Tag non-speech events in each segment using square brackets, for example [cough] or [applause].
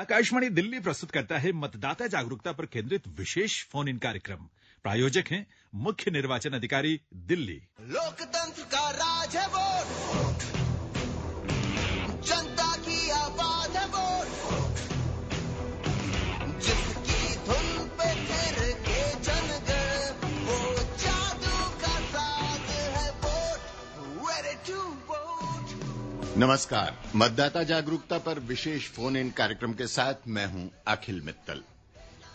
आकाशवाणी दिल्ली प्रस्तुत करता है मतदाता जागरूकता पर केंद्रित विशेष फोन इन कार्यक्रम प्रायोजक हैं मुख्य निर्वाचन अधिकारी दिल्ली लोकतंत्र का राज है वोट नमस्कार मतदाता जागरूकता पर विशेष फोन इन कार्यक्रम के साथ मैं हूं अखिल मित्तल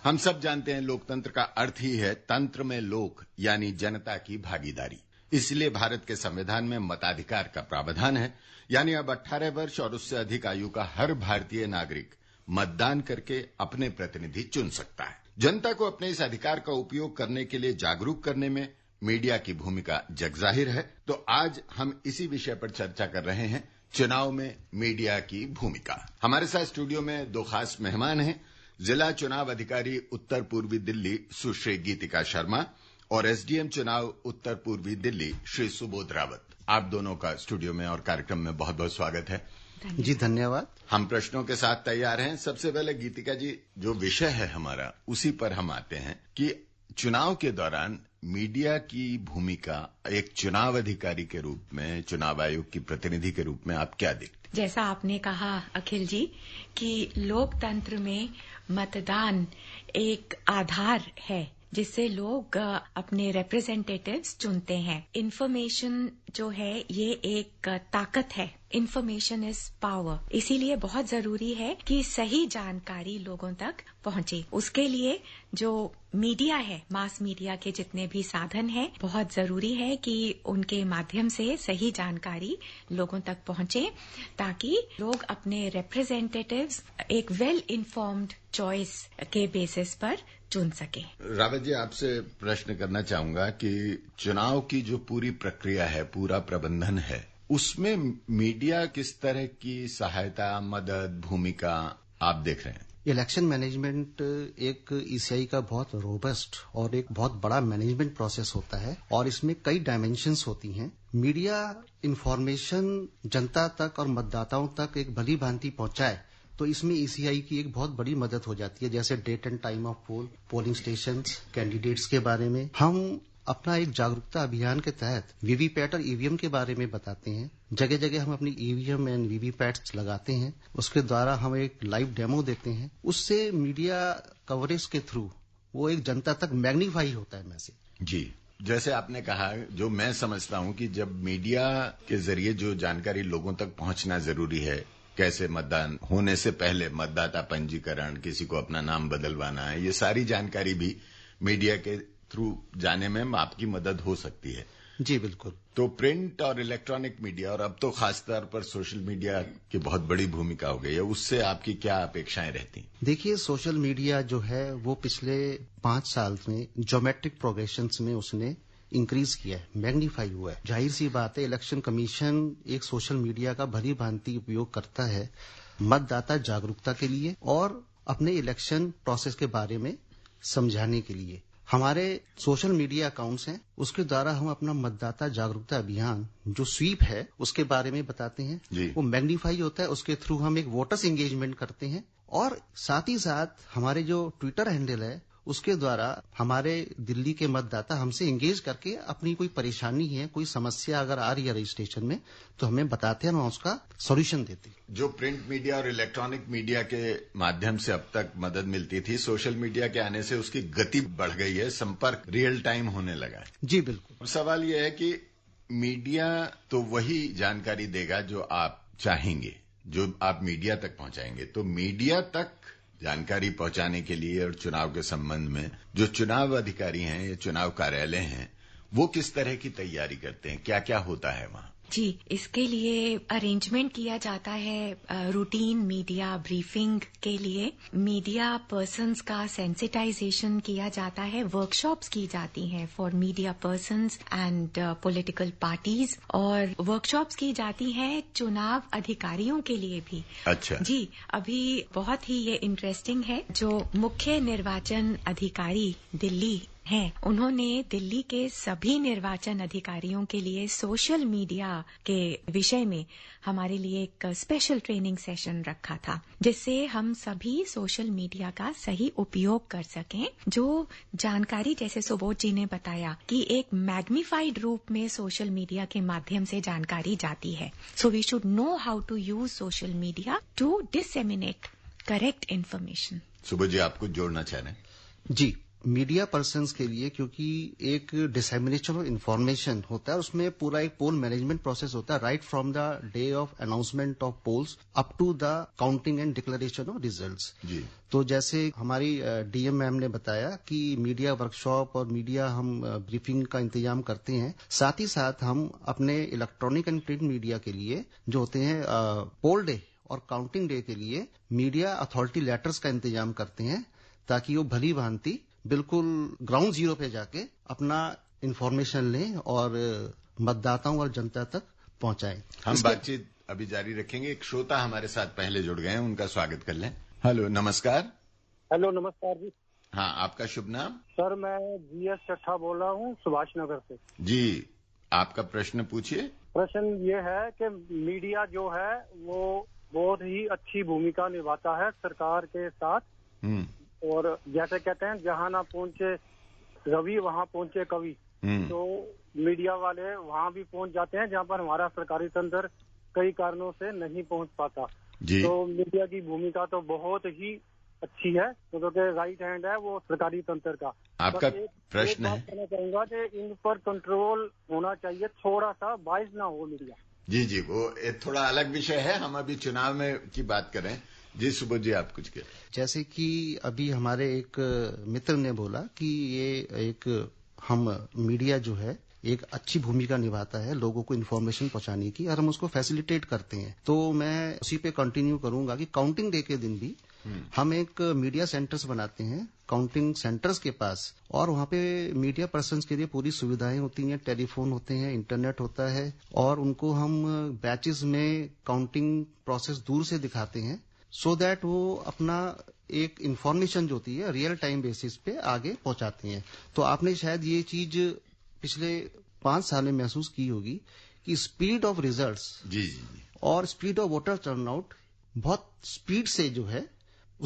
हम सब जानते हैं लोकतंत्र का अर्थ ही है तंत्र में लोक यानी जनता की भागीदारी इसलिए भारत के संविधान में मताधिकार का प्रावधान है यानी अब 18 वर्ष और उससे अधिक आयु का हर भारतीय नागरिक मतदान करके अपने प्रतिनिधि चुन सकता है जनता को अपने इस अधिकार का उपयोग करने के लिए जागरूक करने में मीडिया की भूमिका जगजाहिर है तो आज हम इसी विषय पर चर्चा कर रहे हैं चुनाव में मीडिया की भूमिका हमारे साथ स्टूडियो में दो खास मेहमान हैं जिला चुनाव अधिकारी उत्तर पूर्वी दिल्ली सुश्री गीतिका शर्मा और एसडीएम चुनाव उत्तर पूर्वी दिल्ली श्री सुबोध रावत आप दोनों का स्टूडियो में और कार्यक्रम में बहुत बहुत स्वागत है जी धन्यवाद हम प्रश्नों के साथ तैयार हैं सबसे पहले गीतिका जी जो विषय है हमारा उसी पर हम आते हैं कि चुनाव के दौरान मीडिया की भूमिका एक चुनाव अधिकारी के रूप में चुनाव आयोग की प्रतिनिधि के रूप में आप क्या देखते जैसा आपने कहा अखिल जी कि लोकतंत्र में मतदान एक आधार है जिससे लोग अपने रिप्रेजेंटेटिव्स चुनते हैं इन्फॉर्मेशन जो है ये एक ताकत है इन्फॉर्मेशन इज पावर इसीलिए बहुत जरूरी है कि सही जानकारी लोगों तक पहुंचे उसके लिए जो मीडिया है मास मीडिया के जितने भी साधन हैं बहुत जरूरी है कि उनके माध्यम से सही जानकारी लोगों तक पहुंचे ताकि लोग अपने रिप्रेजेंटेटिव्स एक वेल इन्फॉर्म्ड चॉइस के बेसिस पर चुन सके रावत जी आपसे प्रश्न करना चाहूंगा कि चुनाव की जो पूरी प्रक्रिया है पूरा प्रबंधन है उसमें मीडिया किस तरह की सहायता मदद भूमिका आप देख रहे हैं इलेक्शन मैनेजमेंट एक ईसीआई e का बहुत रोबस्ट और एक बहुत बड़ा मैनेजमेंट प्रोसेस होता है और इसमें कई डायमेंशंस होती हैं मीडिया इन्फॉर्मेशन जनता तक और मतदाताओं तक एक भली भांति पहुंचाए तो इसमें ईसीआई की एक बहुत बड़ी मदद हो जाती है जैसे date and time of poll polling station candidates के बारे में हम अपना एक जागरूकता अभियान के तहत वीवीपैट और ईवीएम e के बारे में बताते हैं जगह जगह हम अपनी ईवीएम एंड वीवीपैट लगाते हैं उसके द्वारा हम एक लाइव डेमो देते हैं उससे मीडिया कवरेज के थ्रू वो एक जनता तक मैग्नीफाई होता है मैसेज जी जैसे आपने कहा जो मैं समझता हूं कि जब मीडिया के जरिए जो जानकारी लोगों तक पहुंचना जरूरी है कैसे मतदान होने से पहले मतदाता पंजीकरण किसी को अपना नाम बदलवाना है ये सारी जानकारी भी मीडिया के थ्रू जाने में आपकी मदद हो सकती है जी बिल्कुल तो प्रिंट और इलेक्ट्रॉनिक मीडिया और अब तो खासतौर पर सोशल मीडिया की बहुत बड़ी भूमिका हो गई है उससे आपकी क्या अपेक्षाएं रहती देखिए सोशल मीडिया जो है वो पिछले पांच साल में जोमेट्रिक प्रोग्रेशन में उसने इंक्रीज किया है मैग्नीफाई हुआ है जाहिर सी बात है इलेक्शन कमीशन एक सोशल मीडिया का भली भांति उपयोग करता है मतदाता जागरूकता के लिए और अपने इलेक्शन प्रोसेस के बारे में समझाने के लिए हमारे सोशल मीडिया अकाउंट्स हैं उसके द्वारा हम अपना मतदाता जागरूकता अभियान जो स्वीप है उसके बारे में बताते हैं वो मैग्नीफाई होता है उसके थ्रू हम एक वोटर्स एंगेजमेंट करते हैं और साथ ही साथ हमारे जो ट्विटर हैंडल है उसके द्वारा हमारे दिल्ली के मतदाता हमसे एंगेज करके अपनी कोई परेशानी है कोई समस्या अगर आ रही है रजिस्ट्रेशन में तो हमें बताते हैं हम उसका सोल्यूशन देते हैं जो प्रिंट मीडिया और इलेक्ट्रॉनिक मीडिया के माध्यम से अब तक मदद मिलती थी सोशल मीडिया के आने से उसकी गति बढ़ गई है संपर्क रियल टाइम होने लगा है जी बिल्कुल सवाल यह है कि मीडिया तो वही जानकारी देगा जो आप चाहेंगे जो आप मीडिया तक पहुंचाएंगे तो मीडिया तक जानकारी पहुंचाने के लिए और चुनाव के संबंध में जो चुनाव अधिकारी हैं या चुनाव कार्यालय हैं वो किस तरह की तैयारी करते हैं क्या क्या होता है वहाँ जी इसके लिए अरेंजमेंट किया जाता है रूटीन मीडिया ब्रीफिंग के लिए मीडिया पर्सन का सेंसिटाइजेशन किया जाता है वर्कशॉप्स की जाती हैं for media person and political parties और वर्कशॉप्स की जाती हैं चुनाव अधिकारियों के लिए भी अच्छा जी अभी बहुत ही ये इंटरेस्टिंग है जो मुख्य निर्वाचन अधिकारी दिल्ली हैं उन्होंने दिल्ली के सभी निर्वाचन अधिकारियों के लिए सोशल मीडिया के विषय में हमारे लिए एक स्पेशल ट्रेनिंग सेशन रखा था जिससे हम सभी सोशल मीडिया का सही उपयोग कर सकें जो जानकारी जैसे सुबोध जी ने बताया कि एक मैग्निफाइड रूप में सोशल मीडिया के माध्यम से जानकारी जाती है so we should know how to use social media to disseminate correct information Subodh ji आपको जोड़ना चाह रहे हैं जी मीडिया पर्सन के लिए क्योंकि एक डिसेमिनेशन ऑफ इन्फॉर्मेशन होता है उसमें पूरा एक पोल मैनेजमेंट प्रोसेस होता है right from the day of announcement of polls up to the counting and declaration of result जी तो जैसे हमारी डीएम मैम ने बताया कि मीडिया वर्कशॉप और मीडिया हम ब्रीफिंग का इंतजाम करते हैं साथ ही साथ हम अपने इलेक्ट्रॉनिक एंड प्रिंट मीडिया के लिए जो होते हैं पोल डे और काउंटिंग डे के लिए मीडिया अथॉरिटी लेटर्स का इंतजाम करते हैं ताकि वो भली भांति बिल्कुल ग्राउंड जीरो पे जाके अपना इन्फॉर्मेशन लें और मतदाताओं और जनता तक पहुंचाएं हम बातचीत अभी जारी रखेंगे एक श्रोता हमारे साथ पहले जुड़ गए हैं उनका स्वागत कर लें हेलो नमस्कार हेलो नमस्कार जी हाँ आपका शुभ नाम सर मैं जी एस चट्ठा बोल रहा हूँ सुभाष नगर से जी आपका प्रश्न पूछिए प्रश्न ये है कि मीडिया जो है वो बहुत ही अच्छी भूमिका निभाता है सरकार के साथ हम्म। और जैसे कहते हैं जहाँ ना पहुंचे रवि वहाँ पहुंचे कवि हम्म। तो मीडिया वाले वहाँ भी पहुंच जाते हैं जहाँ पर हमारा सरकारी तंत्र कई कारणों से नहीं पहुंच पाता तो मीडिया की भूमिका तो बहुत ही अच्छी है क्योंकि तो राइट हैंड है वो सरकारी तंत्र का आपका तो प्रश्न है कहना चाहूंगा कि इन पर कंट्रोल होना चाहिए थोड़ा सा बाइस ना हो मीडिया जी जी वो थोड़ा अलग विषय है हम अभी चुनाव में की बात करें जी सुबह जी आप कुछ कह जैसे कि अभी हमारे एक मित्र ने बोला कि ये एक हम मीडिया जो है एक अच्छी भूमिका निभाता है लोगों को इन्फॉर्मेशन पहुंचाने की और हम उसको फैसिलिटेट करते हैं तो मैं उसी पे कंटिन्यू करूंगा कि काउंटिंग डे के दिन भी हम्म। हम एक मीडिया सेंटर्स बनाते हैं काउंटिंग सेंटर्स के पास और वहां पे मीडिया पर्सन के लिए पूरी सुविधाएं होती हैं टेलीफोन होते हैं इंटरनेट होता है और उनको हम बैचेस में काउंटिंग प्रोसेस दूर से दिखाते हैं सो दैट वो अपना एक इंफॉर्मेशन जो होती है रियल टाइम बेसिस पे आगे पहुंचाती हैं तो आपने शायद ये चीज पिछले पांच साल में महसूस की होगी कि स्पीड ऑफ रिजल्ट्स जी, जी और स्पीड ऑफ वोटर टर्नआउट बहुत स्पीड से जो है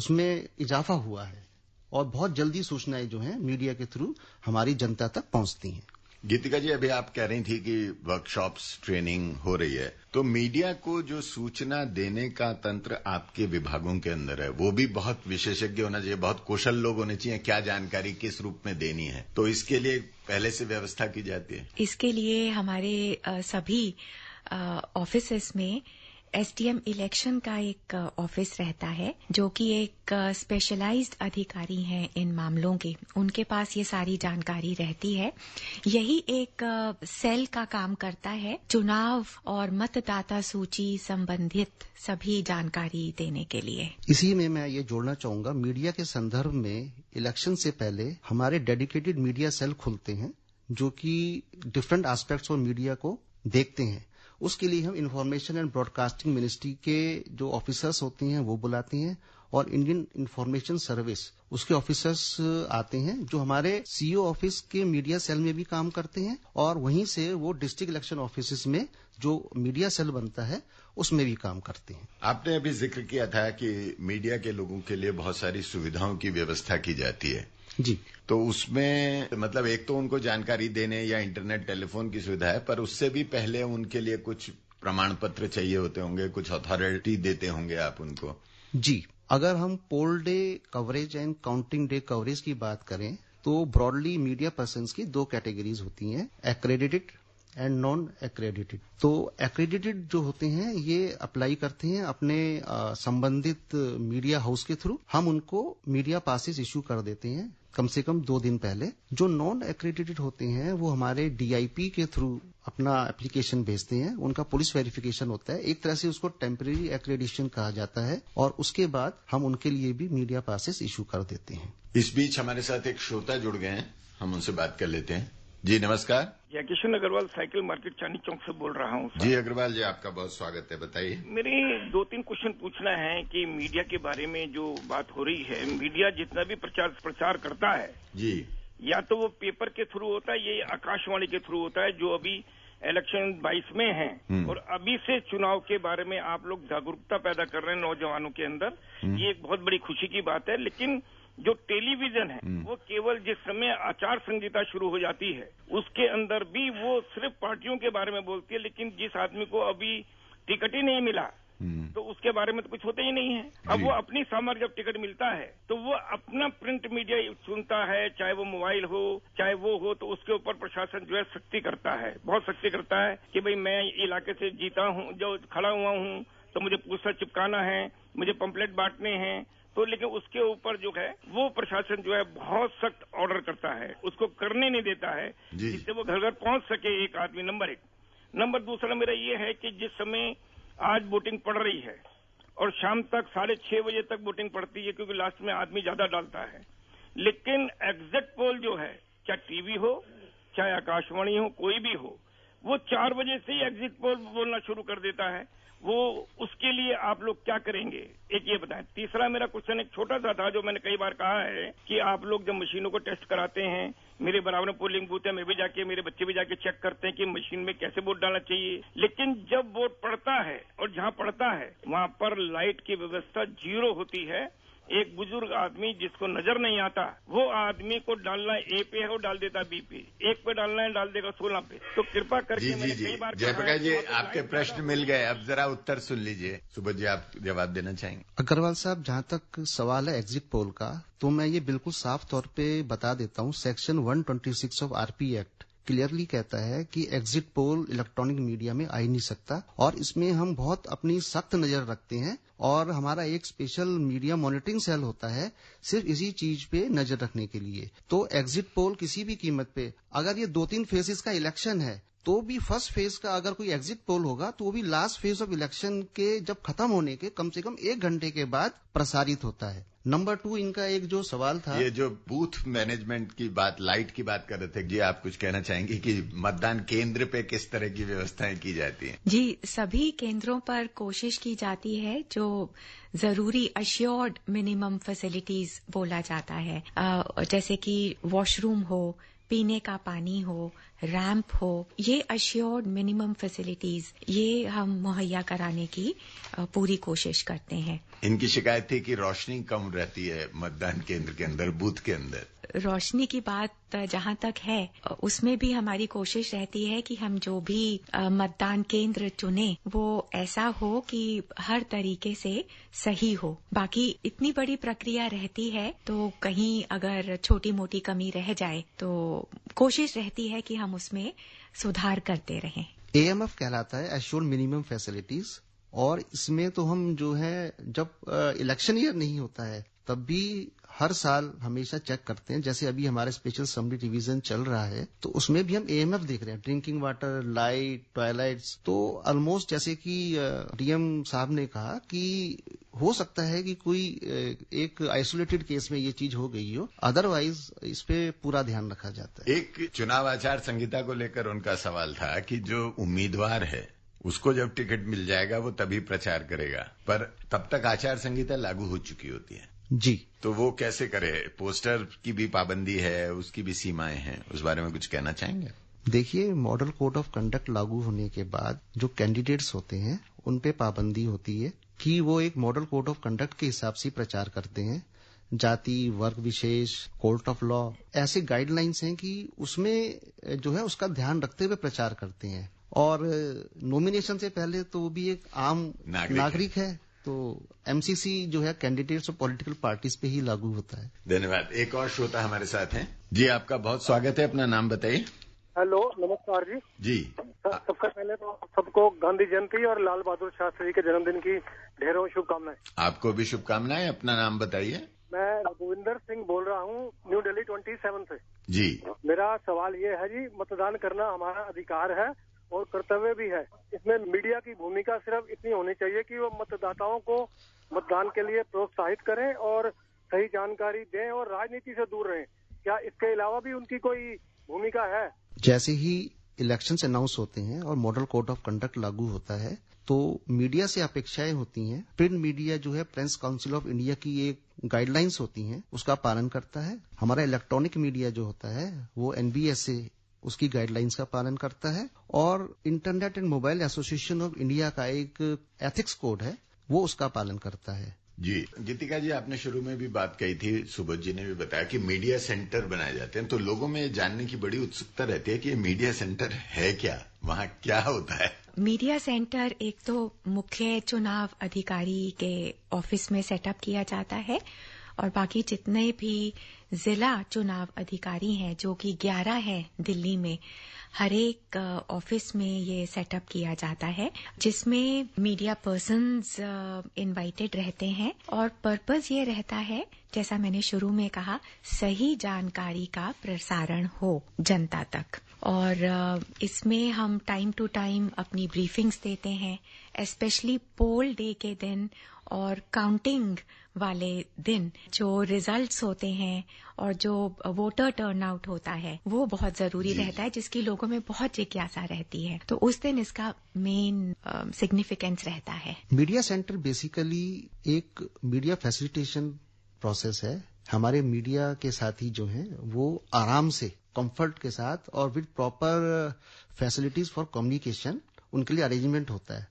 उसमें इजाफा हुआ है और बहुत जल्दी सूचनाएं जो हैं मीडिया के थ्रू हमारी जनता तक पहुंचती हैं गीतिका जी अभी आप कह रही थी कि वर्कशॉप्स ट्रेनिंग हो रही है तो मीडिया को जो सूचना देने का तंत्र आपके विभागों के अंदर है वो भी बहुत विशेषज्ञ होना चाहिए बहुत कुशल लोग होने चाहिए क्या जानकारी किस रूप में देनी है तो इसके लिए पहले से व्यवस्था की जाती है इसके लिए हमारे सभी ऑफिस में एसडीएम इलेक्शन का एक ऑफिस uh, रहता है जो कि एक स्पेशलाइज्ड uh, अधिकारी हैं इन मामलों के उनके पास ये सारी जानकारी रहती है यही एक सेल uh, का काम करता है चुनाव और मतदाता सूची संबंधित सभी जानकारी देने के लिए इसी में मैं ये जोड़ना चाहूंगा मीडिया के संदर्भ में इलेक्शन से पहले हमारे डेडिकेटेड मीडिया सेल खुलते हैं जो कि डिफरेंट एस्पेक्ट्स ऑफ मीडिया को देखते हैं उसके लिए हम इन्फॉर्मेशन एंड ब्रॉडकास्टिंग मिनिस्ट्री के जो ऑफिसर्स होते हैं वो बुलाते हैं और इंडियन इन्फॉर्मेशन सर्विस उसके ऑफिसर्स आते हैं जो हमारे सीईओ ऑफिस e के मीडिया सेल में भी काम करते हैं और वहीं से वो डिस्ट्रिक्ट इलेक्शन ऑफिस में जो मीडिया सेल बनता है उसमें भी काम करते हैं आपने अभी जिक्र किया था कि मीडिया के लोगों के लिए बहुत सारी सुविधाओं की व्यवस्था की जाती है जी तो उसमें मतलब एक तो उनको जानकारी देने या इंटरनेट टेलीफोन की सुविधा है पर उससे भी पहले उनके लिए कुछ प्रमाण पत्र चाहिए होते होंगे कुछ अथॉरिटी देते होंगे आप उनको जी अगर हम poll day coverage and counting day coverage की बात करें तो ब्रॉडली मीडिया पर्सन की दो कैटेगरीज होती हैं एक्रेडिटेड एंड नॉन एक्रेडिटेड तो एक्रेडिटेड जो होते हैं ये अप्लाई करते हैं अपने संबंधित मीडिया हाउस के थ्रू हम उनको मीडिया पासिस इश्यू कर देते हैं कम से कम दो दिन पहले जो नॉन एक्रेडिटेड होते हैं वो हमारे डीआईपी के थ्रू अपना एप्लीकेशन भेजते हैं उनका पुलिस वेरिफिकेशन होता है एक तरह से उसको टेम्परेरी एक्रेडिशन कहा जाता है और उसके बाद हम उनके लिए भी मीडिया पासिस इशू कर देते हैं इस बीच हमारे साथ एक श्रोता जुड़ गए हैं हम उनसे बात कर लेते हैं जी नमस्कार जय किशन अग्रवाल साइकिल मार्केट चांदी चौक से बोल रहा हूँ जी अग्रवाल जी आपका बहुत स्वागत है बताइए मेरे दो तीन क्वेश्चन पूछना है कि मीडिया के बारे में जो बात हो रही है मीडिया जितना भी प्रचार प्रसार करता है जी या तो वो पेपर के थ्रू होता है ये आकाशवाणी के थ्रू होता है जो अभी इलेक्शन 22 में है हम्म। और अभी से चुनाव के बारे में आप लोग जागरूकता पैदा कर रहे हैं नौजवानों के अंदर हम्म। ये एक बहुत बड़ी खुशी की बात है लेकिन जो टेलीविजन है हम्म। वो केवल जिस समय आचार संहिता शुरू हो जाती है उसके अंदर भी वो सिर्फ पार्टियों के बारे में बोलती है लेकिन जिस आदमी को अभी टिकट ही नहीं मिला हम्म। तो उसके बारे में तो कुछ होता ही नहीं है अब वो अपनी सामर जब टिकट मिलता है तो वो अपना प्रिंट मीडिया चुनता है चाहे वो मोबाइल हो चाहे वो हो तो उसके ऊपर प्रशासन जो है सख्ती करता है बहुत सख्ती करता है कि भाई मैं इलाके से जीता हूँ जो खड़ा हुआ हूँ तो मुझे पूछता चिपकाना है मुझे पंपलेट बांटने हैं तो लेकिन उसके ऊपर जो है वो प्रशासन जो है बहुत सख्त ऑर्डर करता है उसको करने नहीं देता है जिससे वो घर घर पहुंच सके एक आदमी नंबर एक नंबर दूसरा मेरा ये है कि जिस समय आज वोटिंग पड़ रही है और शाम तक साढ़े छह बजे तक वोटिंग पड़ती है क्योंकि लास्ट में आदमी ज्यादा डालता है लेकिन एग्जिट पोल जो है चाहे टीवी हो चाहे आकाशवाणी हो कोई भी हो वो चार बजे से ही एग्जिट पोल बोलना शुरू कर देता है वो उसके लिए आप लोग क्या करेंगे एक ये बताएं तीसरा मेरा क्वेश्चन एक छोटा सा था जो मैंने कई बार कहा है कि आप लोग जब मशीनों को टेस्ट कराते हैं मेरे बराबर में पोलिंग बूथ है मैं भी जाके मेरे बच्चे भी जाके चेक करते हैं कि मशीन में कैसे वोट डालना चाहिए लेकिन जब वोट पड़ता है और जहां पड़ता है वहां पर लाइट की व्यवस्था जीरो होती है एक बुजुर्ग आदमी जिसको नजर नहीं आता वो आदमी को डालना ए पे है वो डाल देता बी पे एक पे डालना है डाल देगा सोलह पे तो कृपा करके जी, जी, जी, कई बार जयप्रकाश जी आपके प्रश्न मिल गए अब जरा उत्तर सुन लीजिए सुबह जी आप जवाब देना चाहेंगे अग्रवाल साहब जहाँ तक सवाल है एग्जिट पोल का तो मैं ये बिल्कुल साफ तौर पे बता देता हूँ section 126 of RP act clearly कहता है कि एग्जिट पोल इलेक्ट्रॉनिक मीडिया में आ ही नहीं सकता और इसमें हम बहुत अपनी सख्त नजर रखते हैं और हमारा एक स्पेशल मीडिया मॉनिटरिंग सेल होता है सिर्फ इसी चीज पे नजर रखने के लिए तो एग्जिट पोल किसी भी कीमत पे अगर ये दो तीन फेजेस का इलेक्शन है तो भी फर्स्ट फेज का अगर कोई एग्जिट पोल होगा तो वो भी लास्ट फेज ऑफ इलेक्शन के जब खत्म होने के कम से कम एक घंटे के बाद प्रसारित होता है नंबर टू इनका एक जो सवाल था ये जो बूथ मैनेजमेंट की बात लाइट की बात कर रहे थे जी आप कुछ कहना चाहेंगे कि मतदान केंद्र पे किस तरह की व्यवस्थाएं की जाती हैं जी सभी केंद्रों पर कोशिश की जाती है जो जरूरी अश्योर्ड मिनिमम फैसिलिटीज बोला जाता है जैसे कि वॉशरूम हो पीने का पानी हो रैंप हो ये अश्योर्ड मिनिमम फैसिलिटीज ये हम मुहैया कराने की पूरी कोशिश करते हैं इनकी शिकायत थी कि रोशनी कम रहती है मतदान केंद्र के अंदर बूथ के अंदर रोशनी की बात जहां तक है उसमें भी हमारी कोशिश रहती है कि हम जो भी मतदान केंद्र चुने वो ऐसा हो कि हर तरीके से सही हो बाकी इतनी बड़ी प्रक्रिया रहती है तो कहीं अगर छोटी मोटी कमी रह जाए तो कोशिश रहती है कि हम उसमें सुधार करते रहें एएमएफ कहलाता है एश्योर मिनिमम फैसिलिटीज और इसमें तो हम जो है जब इलेक्शन ईयर नहीं होता है तब भी हर साल हमेशा चेक करते हैं जैसे अभी हमारा स्पेशल समरी डिवीजन चल रहा है तो उसमें भी हम एएमएफ देख रहे हैं ड्रिंकिंग वाटर लाइट टॉयलाइट्स तो ऑलमोस्ट जैसे कि डीएम साहब ने कहा कि हो सकता है कि कोई एक आइसोलेटेड केस में ये चीज हो गई हो अदरवाइज इस पे पूरा ध्यान रखा जाता है एक चुनाव आचार संहिता को लेकर उनका सवाल था कि जो उम्मीदवार है उसको जब टिकट मिल जाएगा वो तभी प्रचार करेगा पर तब तक आचार संहिता लागू हो चुकी होती है जी तो वो कैसे करे पोस्टर की भी पाबंदी है उसकी भी सीमाएं हैं उस बारे में कुछ कहना चाहेंगे देखिए मॉडल कोड ऑफ कंडक्ट लागू होने के बाद जो कैंडिडेट्स होते हैं उन पे पाबंदी होती है कि वो एक मॉडल कोड ऑफ कंडक्ट के हिसाब से प्रचार करते हैं जाति वर्ग विशेष कोर्ट ऑफ लॉ ऐसे गाइडलाइंस हैं कि उसमें जो है उसका ध्यान रखते हुए प्रचार करते हैं और नॉमिनेशन से पहले तो वो भी एक आम नागरिक, नागरिक है, है। तो एमसीसी जो है कैंडिडेट्स और पॉलिटिकल पार्टीज पे ही लागू होता है धन्यवाद एक और श्रोता हमारे साथ हैं जी आपका बहुत स्वागत है अपना नाम बताइए हेलो नमस्कार जी जी सबसे पहले तो सबको गांधी जयंती और लाल बहादुर शास्त्री जी के जन्मदिन की ढेरों शुभकामनाएं आपको भी शुभकामनाएं अपना नाम बताइए मैं रघुविंदर सिंह बोल रहा हूँ न्यू दिल्ली ट्वेंटी सेवन से जी मेरा सवाल ये है जी मतदान करना हमारा अधिकार है और कर्तव्य भी है इसमें मीडिया की भूमिका सिर्फ इतनी होनी चाहिए कि वो मतदाताओं को मतदान के लिए प्रोत्साहित करें और सही जानकारी दें और राजनीति से दूर रहें क्या इसके अलावा भी उनकी कोई भूमिका है जैसे ही इलेक्शन अनाउंस होते हैं और मॉडल कोड ऑफ कंडक्ट लागू होता है तो मीडिया से अपेक्षाएं होती हैं प्रिंट मीडिया जो है प्रेस काउंसिल ऑफ इंडिया की एक गाइडलाइंस होती हैं उसका पालन करता है हमारा इलेक्ट्रॉनिक मीडिया जो होता है वो एनबीएसए उसकी गाइडलाइंस का पालन करता है और internet and mobile association of India का एक एथिक्स कोड है वो उसका पालन करता है जी गीतिका जी आपने शुरू में भी बात कही थी सुबोध जी ने भी बताया कि मीडिया सेंटर बनाए जाते हैं तो लोगों में जानने की बड़ी उत्सुकता रहती है कि ये मीडिया सेंटर है क्या वहाँ क्या होता है मीडिया सेंटर एक तो मुख्य चुनाव अधिकारी के ऑफिस में सेटअप किया जाता है और बाकी जितने भी जिला चुनाव अधिकारी हैं जो कि 11 है दिल्ली में हर एक ऑफिस में ये सेटअप किया जाता है जिसमें मीडिया पर्सन इनवाइटेड रहते हैं और पर्पस ये रहता है जैसा मैंने शुरू में कहा सही जानकारी का प्रसारण हो जनता तक और इसमें हम टाइम टू टाइम अपनी ब्रीफिंग्स देते हैं स्पेशली पोल डे के दिन और काउंटिंग वाले दिन जो रिजल्ट्स होते हैं और जो वोटर टर्नआउट होता है वो बहुत जरूरी रहता है जिसकी लोगों में बहुत जिज्ञासा रहती है तो उस दिन इसका मेन सिग्निफिकेंस um, रहता है मीडिया सेंटर बेसिकली एक मीडिया फैसिलिटेशन प्रोसेस है हमारे मीडिया के साथी जो हैं वो आराम से कंफर्ट के साथ और with proper facilities for communication उनके लिए अरेंजमेंट होता है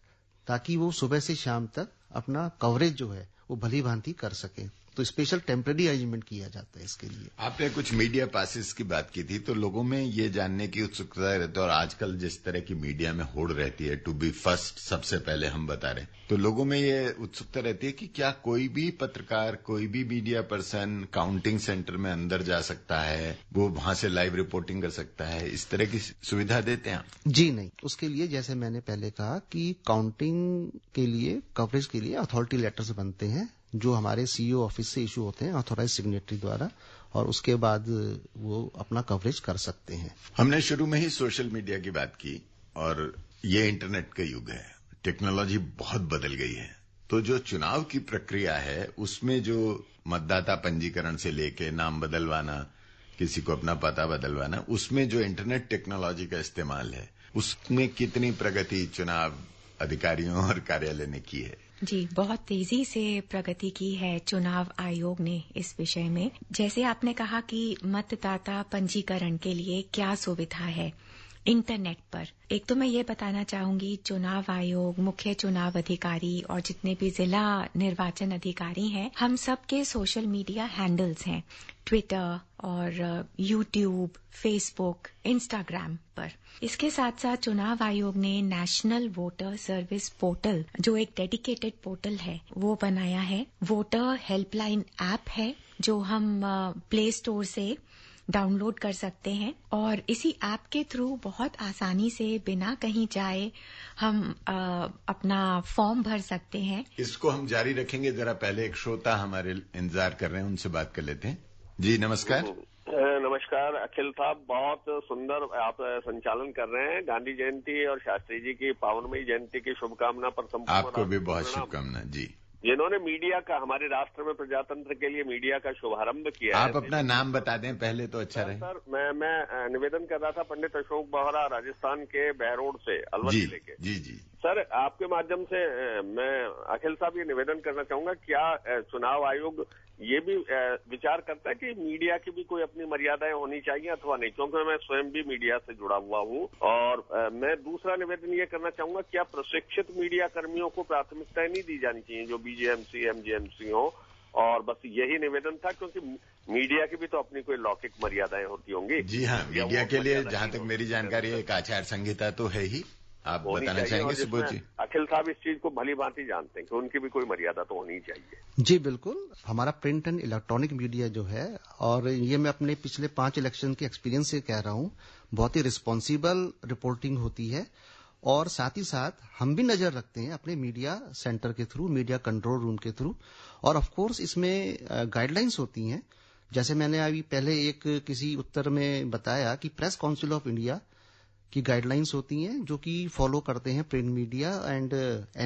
ताकि वो सुबह से शाम तक अपना कवरेज जो है वो भली भांति कर सके तो स्पेशल टेम्पररी अरेंजमेंट किया जाता है इसके लिए आपने कुछ मीडिया पासिस की बात की थी तो लोगों में ये जानने की उत्सुकता रहती है और आजकल जिस तरह की मीडिया में होड़ रहती है टू बी फर्स्ट सबसे पहले हम बता रहे हैं तो लोगों में ये उत्सुकता रहती है कि क्या कोई भी पत्रकार कोई भी मीडिया पर्सन काउंटिंग सेंटर में अंदर जा सकता है वो वहां से लाइव रिपोर्टिंग कर सकता है इस तरह की सुविधा देते हैं जी नहीं उसके लिए जैसे मैंने पहले कहा कि काउंटिंग के लिए कवरेज के लिए अथॉरिटी लेटर्स बनते हैं जो हमारे सीईओ ऑफिस e से इशू होते हैं ऑथोराइज सिग्नेटरी द्वारा और उसके बाद वो अपना कवरेज कर सकते हैं हमने शुरू में ही सोशल मीडिया की बात की और ये इंटरनेट का युग है टेक्नोलॉजी बहुत बदल गई है तो जो चुनाव की प्रक्रिया है उसमें जो मतदाता पंजीकरण से लेके नाम बदलवाना किसी को अपना पता बदलवाना उसमें जो इंटरनेट टेक्नोलॉजी का इस्तेमाल है उसमें कितनी प्रगति चुनाव अधिकारियों और कार्यालय ने की है जी बहुत तेजी से प्रगति की है चुनाव आयोग ने इस विषय में जैसे आपने कहा कि मतदाता पंजीकरण के लिए क्या सुविधा है इंटरनेट पर एक तो मैं ये बताना चाहूंगी चुनाव आयोग मुख्य चुनाव अधिकारी और जितने भी जिला निर्वाचन अधिकारी हैं हम सबके सोशल मीडिया हैंडल्स हैं ट्विटर और यूट्यूब फेसबुक इंस्टाग्राम पर इसके साथ साथ चुनाव आयोग ने नेशनल वोटर सर्विस पोर्टल जो एक डेडिकेटेड पोर्टल है वो बनाया है वोटर हेल्पलाइन ऐप है जो हम प्ले uh, स्टोर से डाउनलोड कर सकते हैं और इसी ऐप के थ्रू बहुत आसानी से बिना कहीं जाए हम आ, अपना फॉर्म भर सकते हैं इसको हम जारी रखेंगे जरा पहले एक श्रोता हमारे इंतजार कर रहे हैं उनसे बात कर लेते हैं जी नमस्कार नमस्कार अखिल साहब बहुत सुंदर आप संचालन कर रहे हैं गांधी जयंती और शास्त्री जी की पावनमयी जयंती की शुभकामना पर आपको भी बहुत शुभकामना जी जिन्होंने मीडिया का हमारे राष्ट्र में प्रजातंत्र के लिए मीडिया का शुभारंभ किया आप अपना नाम बता दें पहले तो अच्छा रहे सर मैं मैं निवेदन कर रहा था पंडित अशोक बोहरा राजस्थान के बहरोड से अलवर जिले के जी जी सर आपके माध्यम से मैं अखिल साहब ये निवेदन करना चाहूंगा क्या चुनाव आयोग ये भी विचार करता है कि मीडिया की भी कोई अपनी मर्यादाएं होनी चाहिए अथवा नहीं क्योंकि मैं स्वयं भी मीडिया से जुड़ा हुआ हूं और मैं दूसरा निवेदन ये करना चाहूंगा क्या प्रशिक्षित मीडिया कर्मियों को प्राथमिकताएं नहीं दी जानी चाहिए जो बीजेएमसी एमजेएमसी हो और बस यही निवेदन था क्योंकि मीडिया की भी तो अपनी कोई लौकिक मर्यादाएं होती होंगी जी हाँ मीडिया के लिए जहां तक मेरी जानकारी है एक आचार संहिता तो है ही आप बताना चाहेंगे सुबोध जी अखिल साहब इस चीज को भली भांति जानते हैं कि उनकी भी कोई मर्यादा तो होनी चाहिए जी बिल्कुल हमारा प्रिंट एंड इलेक्ट्रॉनिक मीडिया जो है और ये मैं अपने पिछले पांच इलेक्शन के एक्सपीरियंस से कह रहा हूँ बहुत ही रिस्पॉन्सिबल रिपोर्टिंग होती है और साथ ही साथ हम भी नजर रखते हैं अपने मीडिया सेंटर के थ्रू मीडिया कंट्रोल रूम के थ्रू और ऑफ कोर्स इसमें गाइडलाइंस होती हैं जैसे मैंने अभी पहले एक किसी उत्तर में बताया कि प्रेस काउंसिल ऑफ इंडिया की गाइडलाइंस होती हैं जो कि फॉलो करते हैं प्रिंट मीडिया एंड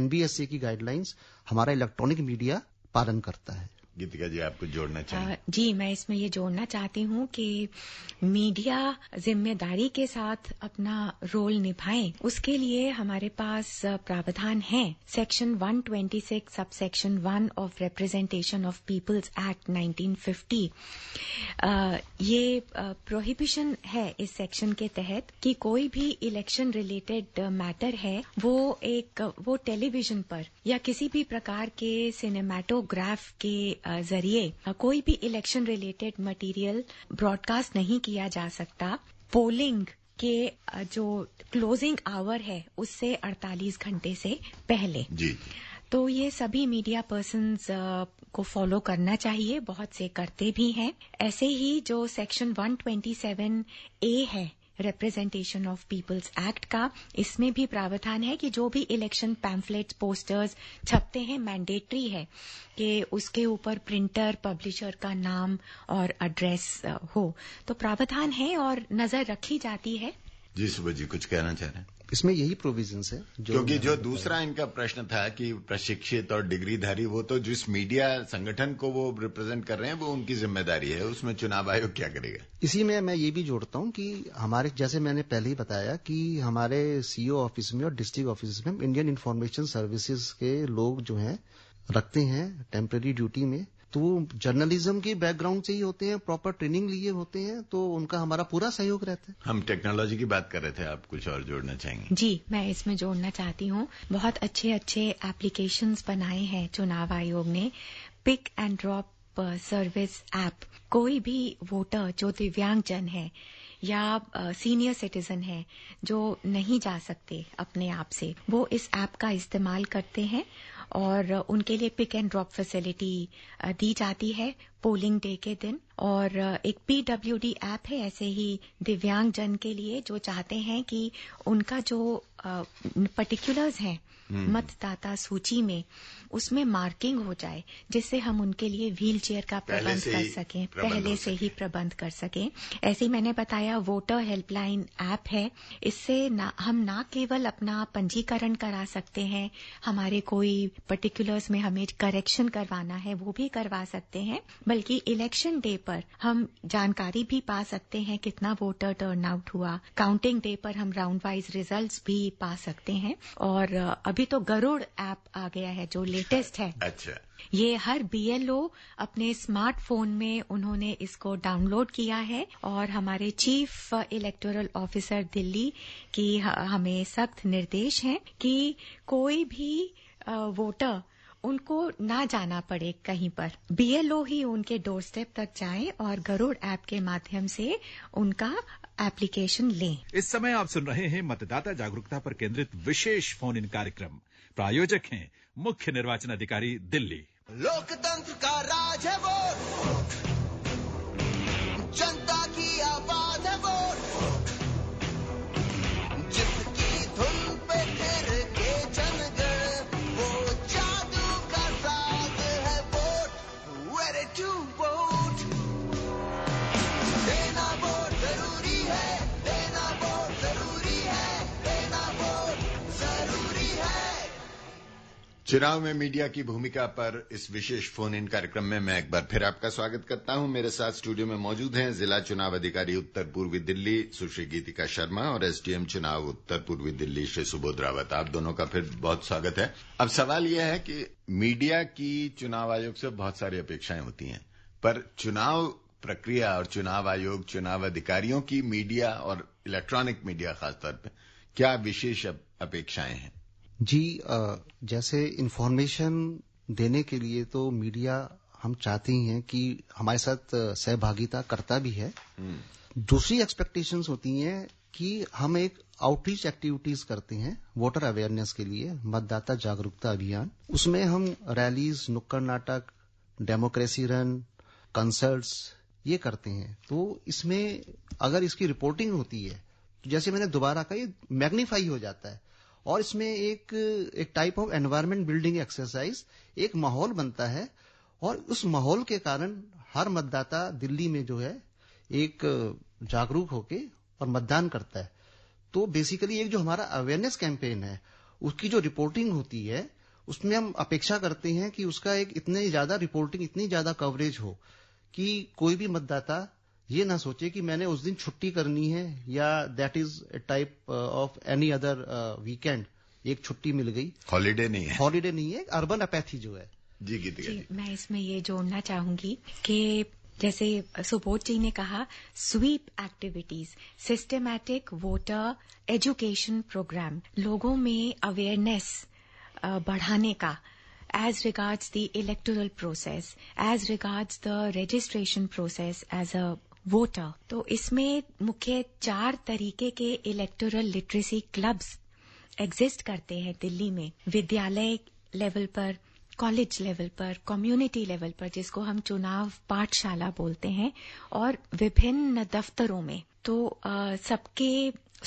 एनबीएसए की गाइडलाइंस हमारा इलेक्ट्रॉनिक मीडिया पालन करता है गीतिका जी आपको जोड़ना चाहिए जी मैं इसमें ये जोड़ना चाहती हूँ कि मीडिया जिम्मेदारी के साथ अपना रोल निभाएं उसके लिए हमारे पास प्रावधान है section 126 sub section one of representation of peoples act 1950 ये प्रोहिबिशन है इस सेक्शन के तहत कि कोई भी इलेक्शन रिलेटेड मैटर है वो एक वो टेलीविजन पर या किसी भी प्रकार के सिनेमाटोग्राफ के जरिए कोई भी इलेक्शन रिलेटेड मटेरियल ब्रॉडकास्ट नहीं किया जा सकता पोलिंग के जो क्लोजिंग आवर है उससे 48 घंटे से पहले जी तो ये सभी मीडिया पर्सन को फॉलो करना चाहिए बहुत से करते भी हैं ऐसे ही जो सेक्शन 127 ए है रिप्रेजेंटेशन ऑफ पीपल्स एक्ट का इसमें भी प्रावधान है कि जो भी इलेक्शन पैम्फलेट्स पोस्टर्स छपते हैं मैंडेटरी है कि उसके ऊपर प्रिंटर पब्लिशर का नाम और एड्रेस हो तो प्रावधान है और नजर रखी जाती है जी सुबह जी कुछ कहना चाह रहे हैं इसमें यही प्रोविजन है जो क्योंकि जो दूसरा इनका प्रश्न था कि प्रशिक्षित और डिग्रीधारी वो तो जिस मीडिया संगठन को वो रिप्रेजेंट कर रहे हैं वो उनकी जिम्मेदारी है उसमें चुनाव आयोग क्या करेगा इसी में मैं ये भी जोड़ता हूँ कि हमारे जैसे मैंने पहले ही बताया कि हमारे सीईओ ऑफिस e में और डिस्ट्रिक्ट ऑफिस में इंडियन इन्फॉर्मेशन सर्विसेज के लोग जो है रखते हैं टेम्पररी ड्यूटी में तो वो जर्नलिज्म के बैकग्राउंड से ही होते हैं प्रॉपर ट्रेनिंग लिए होते हैं तो उनका हमारा पूरा सहयोग रहता है हम टेक्नोलॉजी की बात कर रहे थे आप कुछ और जोड़ना चाहेंगे जी मैं इसमें जोड़ना चाहती हूँ बहुत अच्छे अच्छे एप्लीकेशन बनाए हैं चुनाव आयोग ने pick and drop service app कोई भी वोटर जो दिव्यांगजन है या सीनियर uh, सिटीजन है जो नहीं जा सकते अपने आप से वो इस ऐप का इस्तेमाल करते हैं और उनके लिए पिक एंड ड्रॉप फैसिलिटी दी जाती है पोलिंग डे के दिन और एक पीडब्ल्यू डी ऐप है ऐसे ही दिव्यांग जन के लिए जो चाहते हैं कि उनका जो पर्टिकुलर्स हैं हम्म। मतदाता सूची में उसमें मार्किंग हो जाए जिससे हम उनके लिए व्हील चेयर का प्रबंध कर सकें पहले से ही प्रबंध कर सके ऐसे मैंने बताया वोटर हेल्पलाइन ऐप है इससे ना, हम ना केवल अपना पंजीकरण करा सकते हैं हमारे कोई पर्टिकुलर्स में हमें करेक्शन करवाना है वो भी करवा सकते हैं बल्कि इलेक्शन डे पर हम जानकारी भी पा सकते हैं कितना वोटर टर्न आउट हुआ काउंटिंग डे पर हम राउंड वाइज रिजल्ट भी पा सकते हैं और अब अभी तो गरुड़ ऐप आ गया है जो लेटेस्ट है अच्छा ये हर बीएलओ अपने स्मार्टफोन में उन्होंने इसको डाउनलोड किया है और हमारे चीफ इलेक्टोरल ऑफिसर दिल्ली की हमें सख्त निर्देश हैं कि कोई भी वोटर उनको ना जाना पड़े कहीं पर बीएलओ ही उनके डोर स्टेप तक जाए और गरुड़ ऐप के माध्यम से उनका एप्लीकेशन लें इस समय आप सुन रहे हैं मतदाता जागरूकता पर केंद्रित विशेष फोन इन कार्यक्रम प्रायोजक हैं मुख्य निर्वाचन अधिकारी दिल्ली लोकतंत्र का राज है वोट जनता चुनाव में मीडिया की भूमिका पर इस विशेष फोन इन कार्यक्रम में मैं एक बार फिर आपका स्वागत करता हूं मेरे साथ स्टूडियो में मौजूद हैं जिला चुनाव अधिकारी उत्तर पूर्वी दिल्ली सुश्री गीतिका शर्मा और एसडीएम चुनाव उत्तर पूर्वी दिल्ली श्री सुबोध रावत आप दोनों का फिर बहुत स्वागत है अब सवाल यह है कि मीडिया की चुनाव आयोग से बहुत सारी अपेक्षाएं होती हैं पर चुनाव प्रक्रिया और चुनाव आयोग चुनाव अधिकारियों की मीडिया और इलेक्ट्रॉनिक मीडिया खासतौर पर क्या विशेष अपेक्षाएं हैं जी जैसे इन्फॉर्मेशन देने के लिए तो मीडिया हम चाहते ही हैं कि हमारे साथ सहभागिता करता भी है हम्म। दूसरी एक्सपेक्टेशंस होती हैं कि हम एक आउटरीच एक्टिविटीज करते हैं वोटर अवेयरनेस के लिए मतदाता जागरूकता अभियान उसमें हम रैलीज नुक्कड़ नाटक डेमोक्रेसी रन कंसर्ट्स ये करते हैं तो इसमें अगर इसकी रिपोर्टिंग होती है तो जैसे मैंने दोबारा कहा ये मैग्नीफाई हो जाता है और इसमें एक एक type of environment building exercise एक माहौल बनता है और उस माहौल के कारण हर मतदाता दिल्ली में जो है एक जागरूक होके और मतदान करता है तो बेसिकली एक जो हमारा अवेयरनेस कैंपेन है उसकी जो रिपोर्टिंग होती है उसमें हम अपेक्षा करते हैं कि उसका एक इतने ज्यादा रिपोर्टिंग इतनी ज्यादा कवरेज हो कि कोई भी मतदाता ये ना सोचे कि मैंने उस दिन छुट्टी करनी है या that is a type of any other weekend एक छुट्टी मिल गई हॉलीडे नहीं है हॉलीडे नहीं है अर्बन अपैथी जो है जी जी, मैं इसमें ये जोड़ना चाहूंगी कि जैसे uh, सुबोध जी ने कहा sweep activities systematic voter education programme लोगों में अवेयरनेस uh, बढ़ाने का as regards the electoral process as regards the registration process as a voter तो इसमें मुख्य चार तरीके के इलेक्टोरल लिटरेसी क्लब्स एग्जिस्ट करते हैं दिल्ली में विद्यालय लेवल पर कॉलेज लेवल पर कम्युनिटी लेवल पर जिसको हम चुनाव पाठशाला बोलते हैं और विभिन्न दफ्तरों में तो सबके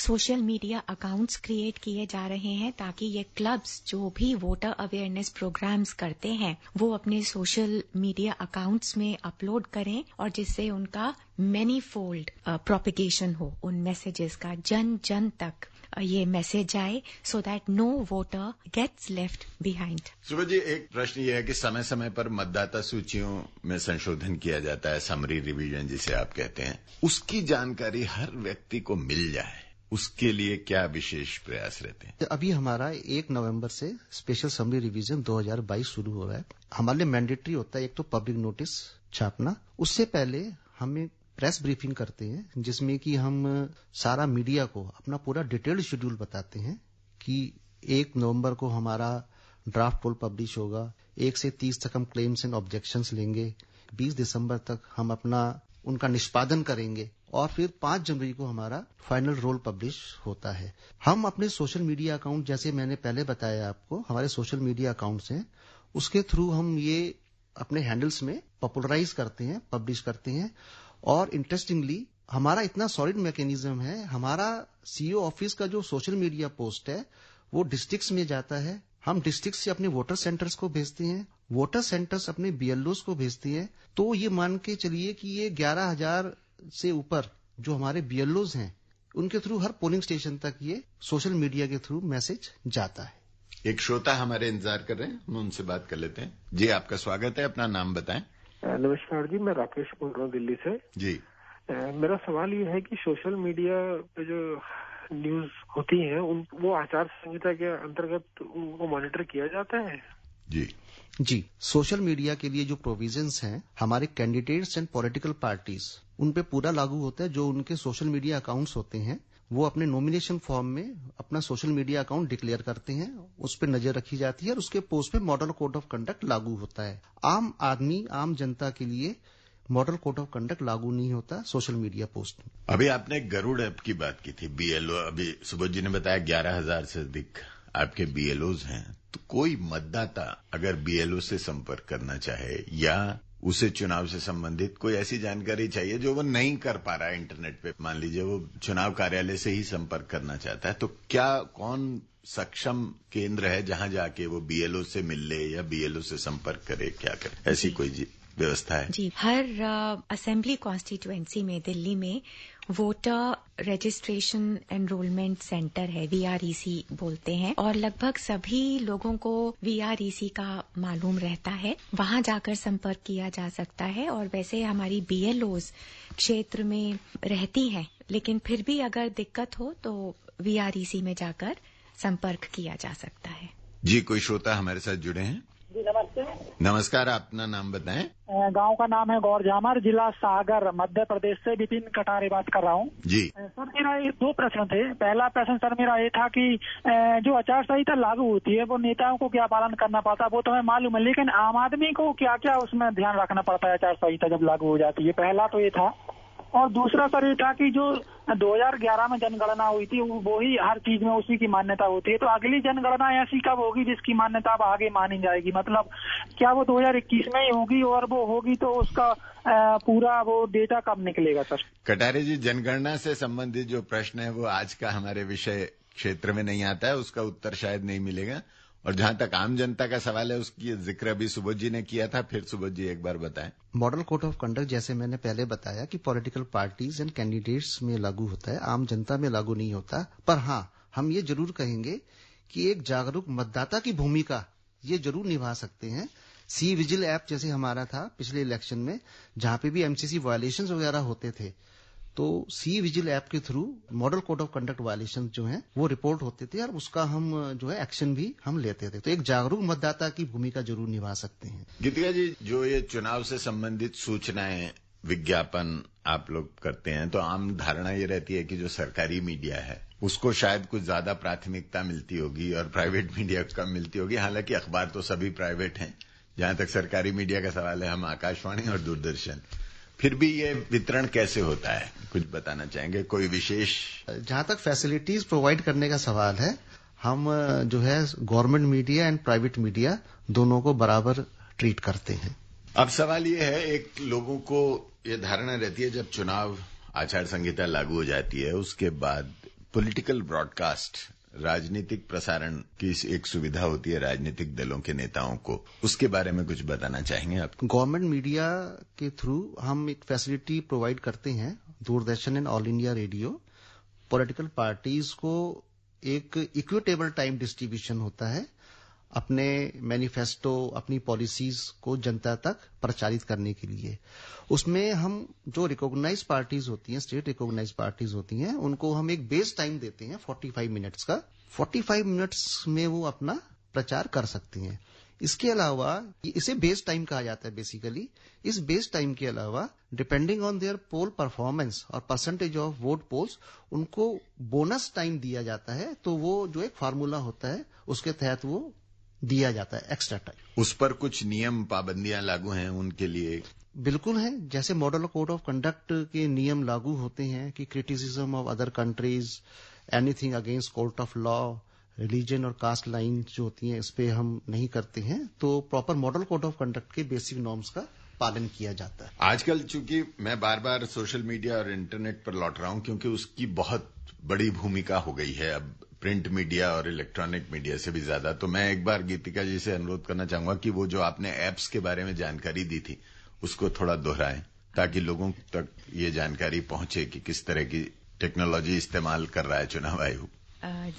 सोशल मीडिया अकाउंट्स क्रिएट किए जा रहे हैं ताकि ये क्लब्स जो भी वोटर अवेयरनेस प्रोग्राम्स करते हैं वो अपने सोशल मीडिया अकाउंट्स में अपलोड करें और जिससे उनका मेनी फोल्ड प्रोपिगेशन हो उन मैसेजेस का जन जन तक ये मैसेज आए so that no voter gets left behind Subodh ji एक प्रश्न ये है कि समय समय पर मतदाता सूचियों में संशोधन किया जाता है समरी रिवीजन जिसे आप कहते हैं उसकी जानकारी हर व्यक्ति को मिल जाए उसके लिए क्या विशेष प्रयास रहते हैं अभी हमारा एक नवंबर से स्पेशल समरी रिवीजन 2022 शुरू हो रहा है हमारे लिए मैंडेटरी होता है एक तो पब्लिक नोटिस छापना उससे पहले हमें प्रेस ब्रीफिंग करते हैं जिसमें कि हम सारा मीडिया को अपना पूरा डिटेल्ड शेड्यूल बताते हैं कि एक नवंबर को हमारा ड्राफ्ट पोल पब्लिश होगा एक से तीस तक हम क्लेम्स एंड ऑब्जेक्शन लेंगे बीस दिसंबर तक हम अपना उनका निष्पादन करेंगे और फिर पांच जनवरी को हमारा फाइनल रोल पब्लिश होता है हम अपने सोशल मीडिया अकाउंट जैसे मैंने पहले बताया आपको हमारे सोशल मीडिया अकाउंट्स हैं उसके थ्रू हम ये अपने हैंडल्स में पॉपुलराइज करते हैं पब्लिश करते हैं और इंटरेस्टिंगली हमारा इतना सॉलिड मैकेनिज्म है हमारा सीईओ ऑफिस e का जो सोशल मीडिया पोस्ट है वो डिस्ट्रिक्ट में जाता है हम डिस्ट्रिक्ट से अपने वोटर सेंटर्स को भेजते हैं वोटर सेंटर्स अपने बीएलओस को भेजते हैं तो ये मान के चलिए कि ये ग्यारह हजार से ऊपर जो हमारे बीएलओज हैं उनके थ्रू हर पोलिंग स्टेशन तक ये सोशल मीडिया के थ्रू मैसेज जाता है एक श्रोता हमारे इंतजार कर रहे हैं हम उनसे बात कर लेते हैं जी आपका स्वागत है अपना नाम बताएं नमस्कार जी मैं राकेश बोल रहा हूँ दिल्ली से जी मेरा सवाल ये है कि सोशल मीडिया पे जो न्यूज होती है उन वो आचार संहिता के अंतर्गत उनको मॉनिटर किया जाता है जी जी सोशल मीडिया के लिए जो प्रोविजंस हैं हमारे कैंडिडेट्स एंड पॉलिटिकल पार्टीज उन पे पूरा लागू होता है जो उनके सोशल मीडिया अकाउंट्स होते हैं वो अपने नॉमिनेशन फॉर्म में अपना सोशल मीडिया अकाउंट डिक्लेयर करते हैं उस पर नजर रखी जाती है और उसके पोस्ट पे मॉडल कोड ऑफ कंडक्ट लागू होता है आम आदमी आम जनता के लिए मॉडल कोड ऑफ कंडक्ट लागू नहीं होता सोशल मीडिया पोस्ट में अभी आपने गरुड़ ऐप की बात की थी बीएलओ अभी सुबोध जी ने बताया ग्यारह हजार से अधिक आपके बीएलओ हैं तो कोई मतदाता अगर बीएलओ से संपर्क करना चाहे या उसे चुनाव से संबंधित कोई ऐसी जानकारी चाहिए जो वो नहीं कर पा रहा है इंटरनेट पे मान लीजिए वो चुनाव कार्यालय से ही संपर्क करना चाहता है तो क्या कौन सक्षम केंद्र है जहां जाके वो बीएलओ से मिल ले या बीएलओ से संपर्क करे क्या करे ऐसी कोई व्यवस्था है जी हर असेंबली कॉन्स्टिट्यूएंसी में दिल्ली में वोटर रजिस्ट्रेशन एनरोलमेंट सेंटर है वीआरईसी e बोलते हैं और लगभग सभी लोगों को वीआरईसी e का मालूम रहता है वहां जाकर संपर्क किया जा सकता है और वैसे हमारी बीएलओज क्षेत्र में रहती हैं लेकिन फिर भी अगर दिक्कत हो तो वीआरईसी e में जाकर संपर्क किया जा सकता है जी कोई श्रोता हमारे साथ जुड़े हैं जी नमस्ते नमस्कार अपना नाम बताएं गांव का नाम है गौरजामर जिला सागर मध्य प्रदेश से विपिन कटारे बात कर रहा हूं जी सर मेरा ये दो प्रश्न थे पहला प्रश्न सर मेरा ये था कि जो आचार संहिता लागू होती है वो नेताओं को क्या पालन करना पड़ता है वो तो हमें मालूम है लेकिन आम आदमी को क्या क्या उसमें ध्यान रखना पड़ता है आचार संहिता जब लागू हो जाती है पहला तो ये था और दूसरा सर ये था कि जो 2011 में जनगणना हुई थी वो ही हर चीज में उसी की मान्यता होती है तो अगली जनगणना ऐसी कब होगी जिसकी मान्यता अब आगे मानी जाएगी मतलब क्या वो 2021 में ही होगी और वो होगी तो उसका पूरा वो डेटा कब निकलेगा सर कटारे जी जनगणना से संबंधित जो प्रश्न है वो आज का हमारे विषय क्षेत्र में नहीं आता है उसका उत्तर शायद नहीं मिलेगा और जहां तक आम जनता का सवाल है उसकी जिक्र अभी सुबोध जी ने किया था फिर सुबोध जी एक बार बताएं मॉडल कोड ऑफ कंडक्ट जैसे मैंने पहले बताया कि पॉलिटिकल पार्टीज एंड कैंडिडेट्स में लागू होता है आम जनता में लागू नहीं होता पर हाँ हम ये जरूर कहेंगे कि एक जागरूक मतदाता की भूमिका ये जरूर निभा सकते हैं सी विजिल ऐप जैसे हमारा था पिछले इलेक्शन में जहां पे भी एमसीसी वायलेशन वगैरह होते थे तो सी विजिल ऐप के through model code of conduct violation जो है वो रिपोर्ट होते थे और उसका हम जो है एक्शन भी हम लेते थे तो एक जागरूक मतदाता की भूमिका जरूर निभा सकते हैं गीतिका जी जो ये चुनाव से संबंधित सूचनाएं विज्ञापन आप लोग करते हैं तो आम धारणा ये रहती है कि जो सरकारी मीडिया है उसको शायद कुछ ज्यादा प्राथमिकता मिलती होगी और प्राइवेट मीडिया [laughs] कम मिलती होगी हालांकि अखबार तो सभी प्राइवेट हैं जहां तक सरकारी मीडिया का सवाल है हम आकाशवाणी और दूरदर्शन फिर भी ये वितरण कैसे होता है कुछ बताना चाहेंगे कोई विशेष जहां तक फैसिलिटीज प्रोवाइड करने का सवाल है हम जो है government media and private media दोनों को बराबर ट्रीट करते हैं अब सवाल ये है एक लोगों को ये धारणा रहती है जब चुनाव आचार संहिता लागू हो जाती है उसके बाद पॉलिटिकल ब्रॉडकास्ट राजनीतिक प्रसारण की एक सुविधा होती है राजनीतिक दलों के नेताओं को उसके बारे में कुछ बताना चाहेंगे आप गवर्नमेंट मीडिया के थ्रू हम एक फैसिलिटी प्रोवाइड करते हैं Doordarshan and All India Radio political parties को एक इक्विटेबल टाइम डिस्ट्रीब्यूशन होता है अपने मैनिफेस्टो अपनी पॉलिसीज को जनता तक प्रचारित करने के लिए उसमें हम जो रिकॉग्नाइज पार्टीज होती हैं स्टेट रिकॉग्नाइज पार्टीज होती हैं उनको हम एक बेस टाइम देते हैं 45 मिनट्स का 45 मिनट्स में वो अपना प्रचार कर सकती हैं इसके अलावा इसे बेस टाइम कहा जाता है बेसिकली इस बेस टाइम के अलावा depending on their poll performance और परसेंटेज ऑफ वोट पोल्स उनको बोनस टाइम दिया जाता है तो वो जो एक फार्मूला होता है उसके तहत वो दिया जाता है एक्स्ट्रा टाइम उस पर कुछ नियम पाबंदियां लागू हैं उनके लिए बिल्कुल है जैसे मॉडल कोड ऑफ कंडक्ट के नियम लागू होते हैं कि criticism of other countries anything against court of law religion और कास्ट लाइन जो होती हैं इस पर हम नहीं करते हैं तो proper model code of conduct के बेसिक नॉर्म्स का पालन किया जाता है आजकल चूंकि मैं बार बार सोशल मीडिया और इंटरनेट पर लौट रहा हूं क्योंकि उसकी बहुत बड़ी भूमिका हो गई है अब प्रिंट मीडिया और इलेक्ट्रॉनिक मीडिया से भी ज्यादा तो मैं एक बार गीतिका जी से अनुरोध करना चाहूंगा कि वो जो आपने एप्स के बारे में जानकारी दी थी उसको थोड़ा दोहराएं ताकि लोगों तक ये जानकारी पहुंचे कि किस तरह की टेक्नोलॉजी इस्तेमाल कर रहा है चुनाव आयोग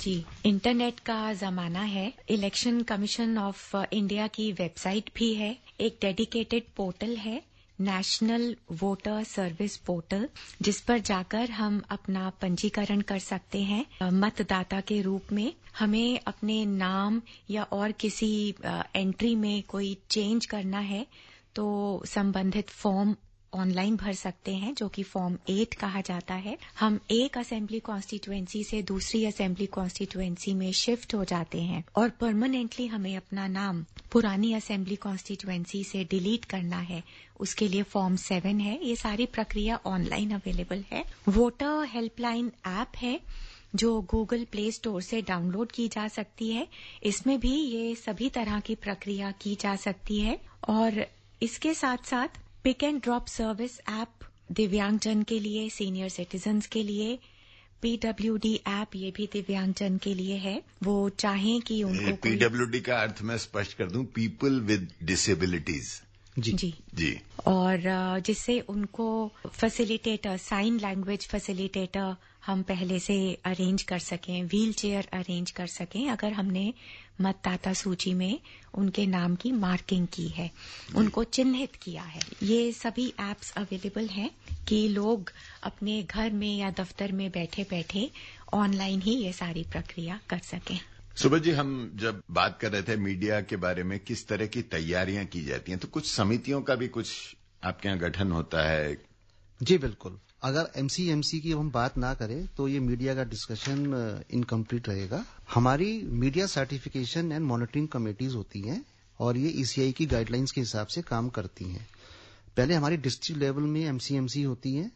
जी इंटरनेट का जमाना है इलेक्शन कमीशन ऑफ इंडिया की वेबसाइट भी है एक डेडिकेटेड पोर्टल है नेशनल वोटर सर्विस पोर्टल जिस पर जाकर हम अपना पंजीकरण कर सकते हैं मतदाता के रूप में हमें अपने नाम या और किसी एंट्री में कोई चेंज करना है तो संबंधित फॉर्म ऑनलाइन भर सकते हैं जो कि फॉर्म एट कहा जाता है हम एक असेंबली कॉन्स्टिट्युएंसी से दूसरी असेंबली कॉन्स्टिट्युएंसी में शिफ्ट हो जाते हैं और परमानेंटली हमें अपना नाम पुरानी असेंबली कॉन्स्टिट्युएंसी से डिलीट करना है उसके लिए फॉर्म सेवन है ये सारी प्रक्रिया ऑनलाइन अवेलेबल है वोटर हेल्पलाइन ऐप है जो गूगल प्ले स्टोर से डाउनलोड की जा सकती है इसमें भी ये सभी तरह की प्रक्रिया की जा सकती है और इसके साथ साथ pick and drop service app दिव्यांगजन के लिए सीनियर सिटीजन्स के लिए पीडब्ल्यूडी ऐप ये भी दिव्यांगजन के लिए है वो चाहें कि उनको पीडब्ल्यूडी का अर्थ मैं स्पष्ट कर दूं पीपल विद डिसेबिलिटीज जी जी जी और जिससे उनको फैसिलिटेटर साइन लैंग्वेज फैसिलिटेटर हम पहले से अरेंज कर सकें व्हील चेयर अरेंज कर सकें अगर हमने मतदाता सूची में उनके नाम की मार्किंग की है उनको चिन्हित किया है ये सभी एप्स अवेलेबल हैं कि लोग अपने घर में या दफ्तर में बैठे बैठे ऑनलाइन ही ये सारी प्रक्रिया कर सकें सुबह जी हम जब बात कर रहे थे मीडिया के बारे में किस तरह की तैयारियां की जाती हैं तो कुछ समितियों का भी कुछ आपके यहाँ गठन होता है जी बिल्कुल अगर एमसीएमसी की हम बात ना करें तो ये मीडिया का डिस्कशन इनकम्प्लीट uh, रहेगा हमारी media certification and monitoring committees होती हैं और ये ईसीआई e की गाइडलाइंस के हिसाब से काम करती हैं पहले हमारी डिस्ट्रिक्ट लेवल में एमसीएमसी होती है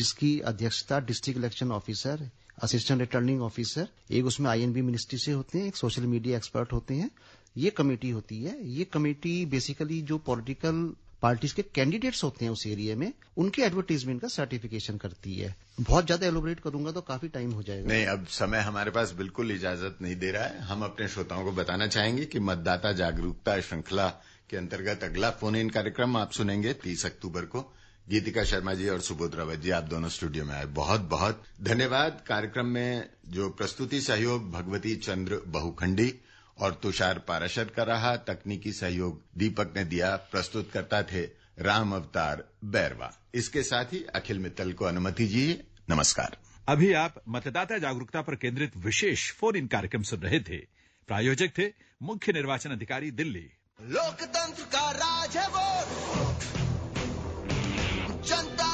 जिसकी अध्यक्षता district election officer assistant returning officer एक उसमें आईएनबी मिनिस्ट्री से होते हैं एक सोशल मीडिया एक्सपर्ट होते हैं ये कमेटी होती है ये कमेटी बेसिकली जो पॉलिटिकल पार्टीज के कैंडिडेट्स होते हैं उस एरिया में उनके एडवर्टीजमेंट का सर्टिफिकेशन करती है बहुत ज्यादा एलोबरेट करूंगा तो काफी टाइम हो जाएगा नहीं अब समय हमारे पास बिल्कुल इजाजत नहीं दे रहा है हम अपने श्रोताओं को बताना चाहेंगे कि मतदाता जागरूकता श्रृंखला के अंतर्गत अगला फोन इन कार्यक्रम आप सुनेंगे तीस अक्टूबर को गीतिका शर्मा जी और सुबोध रावत जी आप दोनों स्टूडियो में आए बहुत बहुत धन्यवाद कार्यक्रम में जो प्रस्तुति सहयोग भगवती चंद्र बहुखंडी और तुषार पाराशर का रहा तकनीकी सहयोग दीपक ने दिया प्रस्तुतकर्ता थे राम अवतार बैरवा इसके साथ ही अखिल मित्तल को अनुमति जी नमस्कार अभी आप मतदाता जागरूकता पर केंद्रित विशेष फोन इन कार्यक्रम सुन रहे थे प्रायोजक थे मुख्य निर्वाचन अधिकारी दिल्ली लोकतंत्र का राज है वोट 80